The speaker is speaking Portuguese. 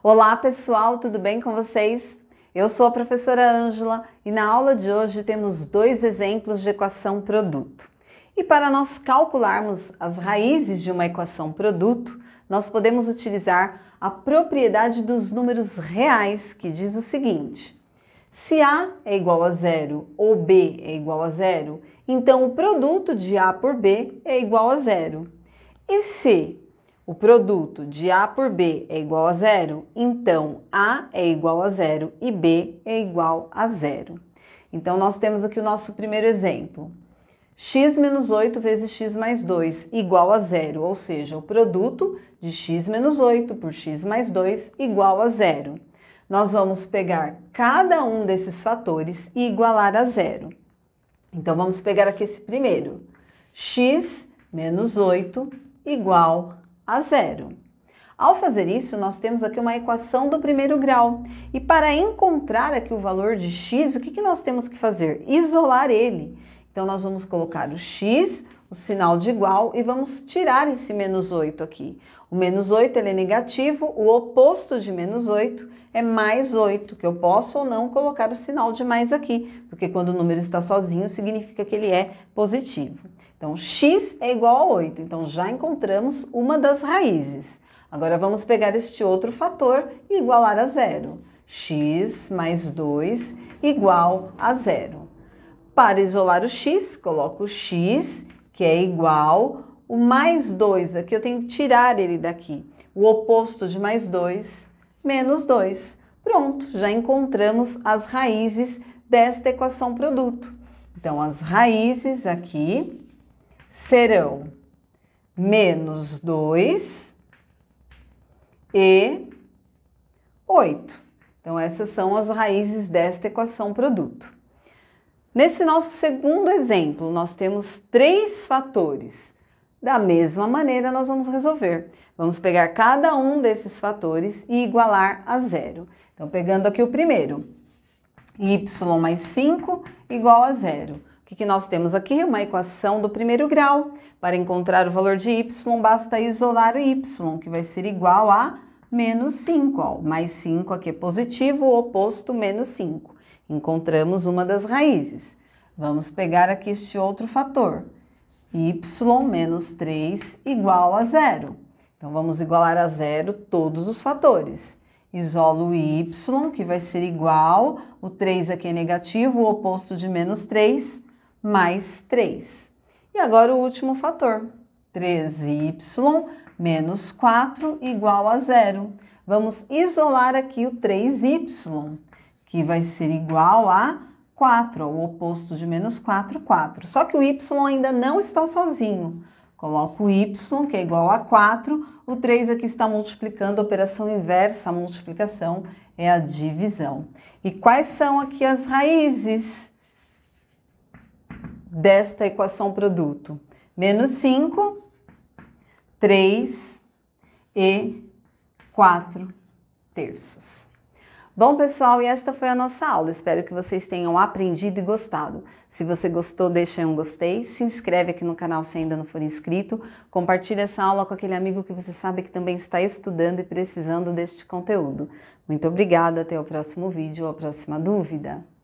Olá pessoal, tudo bem com vocês? Eu sou a professora Ângela e na aula de hoje temos dois exemplos de equação produto. E para nós calcularmos as raízes de uma equação produto, nós podemos utilizar a propriedade dos números reais, que diz o seguinte: se A é igual a zero ou B é igual a zero, então o produto de A por B é igual a zero. E se o produto de A por B é igual a zero, então A é igual a zero e B é igual a zero. Então, nós temos aqui o nosso primeiro exemplo. x menos 8 vezes x mais 2 igual a zero, ou seja, o produto de x menos 8 por x mais 2 igual a zero. Nós vamos pegar cada um desses fatores e igualar a zero. Então, vamos pegar aqui esse primeiro. x menos 8 igual a zero. Ao fazer isso, nós temos aqui uma equação do primeiro grau. E para encontrar aqui o valor de x, o que, que nós temos que fazer? Isolar ele. Então, nós vamos colocar o x, o sinal de igual, e vamos tirar esse menos 8 aqui. O menos 8 ele é negativo, o oposto de menos 8 é mais 8, que eu posso ou não colocar o sinal de mais aqui, porque quando o número está sozinho significa que ele é positivo. Então, x é igual a 8, então já encontramos uma das raízes. Agora vamos pegar este outro fator e igualar a zero. x mais 2 igual a zero. Para isolar o x, coloco x, que é igual o mais 2 aqui, eu tenho que tirar ele daqui. O oposto de mais 2, menos 2. Pronto, já encontramos as raízes desta equação produto. Então, as raízes aqui serão menos 2 e 8. Então, essas são as raízes desta equação produto. Nesse nosso segundo exemplo, nós temos três fatores da mesma maneira, nós vamos resolver. Vamos pegar cada um desses fatores e igualar a zero. Então, pegando aqui o primeiro, y mais 5 igual a zero. O que, que nós temos aqui? Uma equação do primeiro grau. Para encontrar o valor de y, basta isolar o y, que vai ser igual a menos 5. Ó. Mais 5 aqui é positivo, o oposto, menos 5. Encontramos uma das raízes. Vamos pegar aqui este outro fator y menos 3 igual a zero. Então, vamos igualar a zero todos os fatores. Isolo o y, que vai ser igual, o 3 aqui é negativo, o oposto de menos 3, mais 3. E agora o último fator, 3y menos 4 igual a zero. Vamos isolar aqui o 3y, que vai ser igual a 4, o oposto de menos 4, 4. Só que o y ainda não está sozinho. Coloco o y, que é igual a 4, o 3 aqui está multiplicando operação inversa, a multiplicação é a divisão. E quais são aqui as raízes desta equação produto? Menos 5, 3 e 4 terços. Bom, pessoal, e esta foi a nossa aula. Espero que vocês tenham aprendido e gostado. Se você gostou, deixe um gostei, se inscreve aqui no canal se ainda não for inscrito, Compartilhe essa aula com aquele amigo que você sabe que também está estudando e precisando deste conteúdo. Muito obrigada, até o próximo vídeo ou a próxima dúvida.